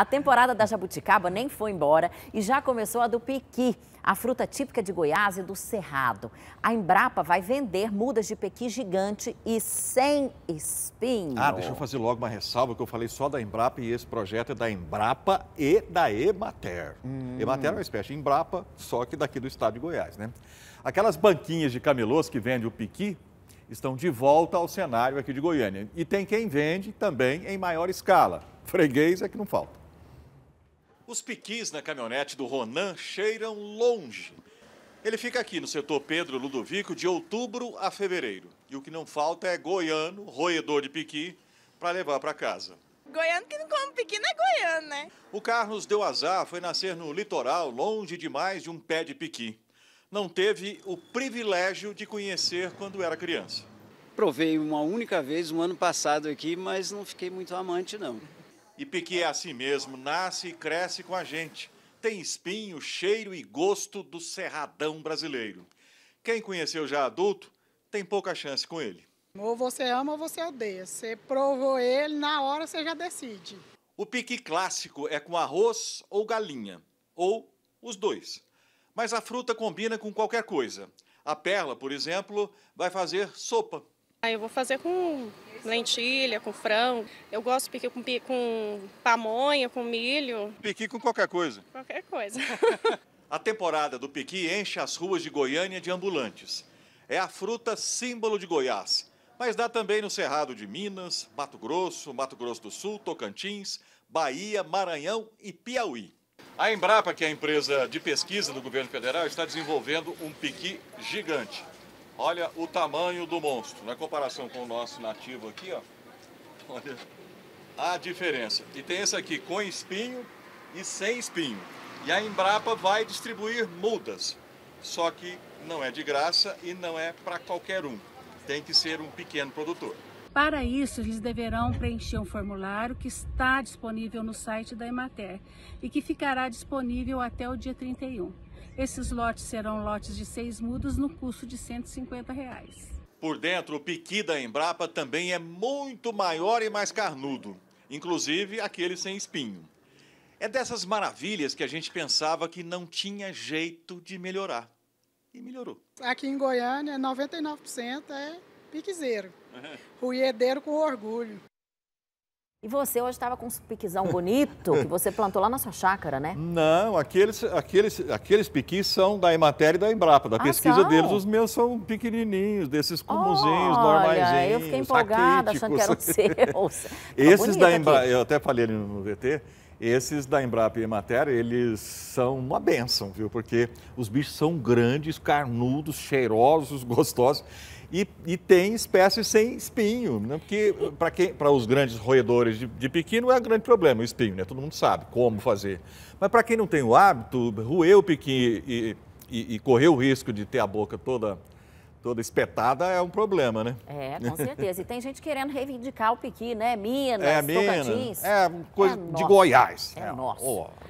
A temporada da jabuticaba nem foi embora e já começou a do pequi, a fruta típica de Goiás e do Cerrado. A Embrapa vai vender mudas de pequi gigante e sem espinho. Ah, deixa eu fazer logo uma ressalva que eu falei só da Embrapa e esse projeto é da Embrapa e da Emater. Hum. Emater é uma espécie de Embrapa, só que daqui do estado de Goiás, né? Aquelas banquinhas de camelôs que vendem o piqui estão de volta ao cenário aqui de Goiânia. E tem quem vende também em maior escala. Freguês é que não falta. Os piquis na caminhonete do Ronan cheiram longe. Ele fica aqui no setor Pedro Ludovico de outubro a fevereiro. E o que não falta é goiano, roedor de piqui, para levar para casa. Goiano que não come piqui não é goiano, né? O Carlos deu azar, foi nascer no litoral, longe demais de um pé de piqui. Não teve o privilégio de conhecer quando era criança. Provei uma única vez, um ano passado aqui, mas não fiquei muito amante, não. E Piqui é assim mesmo, nasce e cresce com a gente. Tem espinho, cheiro e gosto do cerradão brasileiro. Quem conheceu já adulto tem pouca chance com ele. Ou você ama ou você odeia. Você provou ele, na hora você já decide. O piqui clássico é com arroz ou galinha, ou os dois. Mas a fruta combina com qualquer coisa. A perla, por exemplo, vai fazer sopa. Aí eu vou fazer com lentilha, com frango. Eu gosto de piqui com, com pamonha, com milho. Piqui com qualquer coisa. Qualquer coisa. a temporada do piqui enche as ruas de Goiânia de ambulantes. É a fruta símbolo de Goiás, mas dá também no Cerrado de Minas, Mato Grosso, Mato Grosso do Sul, Tocantins, Bahia, Maranhão e Piauí. A Embrapa, que é a empresa de pesquisa do governo federal, está desenvolvendo um piqui gigante. Olha o tamanho do monstro. Na comparação com o nosso nativo aqui, ó. Olha a diferença. E tem esse aqui com espinho e sem espinho. E a Embrapa vai distribuir mudas. Só que não é de graça e não é para qualquer um. Tem que ser um pequeno produtor. Para isso, eles deverão preencher um formulário que está disponível no site da Emater e que ficará disponível até o dia 31. Esses lotes serão lotes de seis mudas no custo de R$ 150. Reais. Por dentro, o piqui da Embrapa também é muito maior e mais carnudo, inclusive aquele sem espinho. É dessas maravilhas que a gente pensava que não tinha jeito de melhorar. E melhorou. Aqui em Goiânia, 99% é piquezeiro. Ruiedeiro com orgulho. E você hoje estava com um piquizão bonito que você plantou lá na sua chácara, né? Não, aqueles, aqueles, aqueles piquis são da Emater e da Embrapa, da ah, pesquisa são? deles. Os meus são pequenininhos, desses comumzinhos normais. normaisinhos, Olha, eu fiquei empolgada achando que eram seus. Tá Esses da Embrapa, eu até falei ali no VT, esses da Embrapa e matéria eles são uma benção, viu? Porque os bichos são grandes, carnudos, cheirosos, gostosos. E, e tem espécies sem espinho, né? porque para os grandes roedores de, de pequeno não é um grande problema o espinho, né? Todo mundo sabe como fazer. Mas para quem não tem o hábito, roer o piqui e, e, e correr o risco de ter a boca toda toda espetada é um problema, né? É, com certeza. E tem gente querendo reivindicar o piqui, né? É, Minas, é, Tocantins. É, coisa é de nosso. Goiás. É, é nosso. Oh.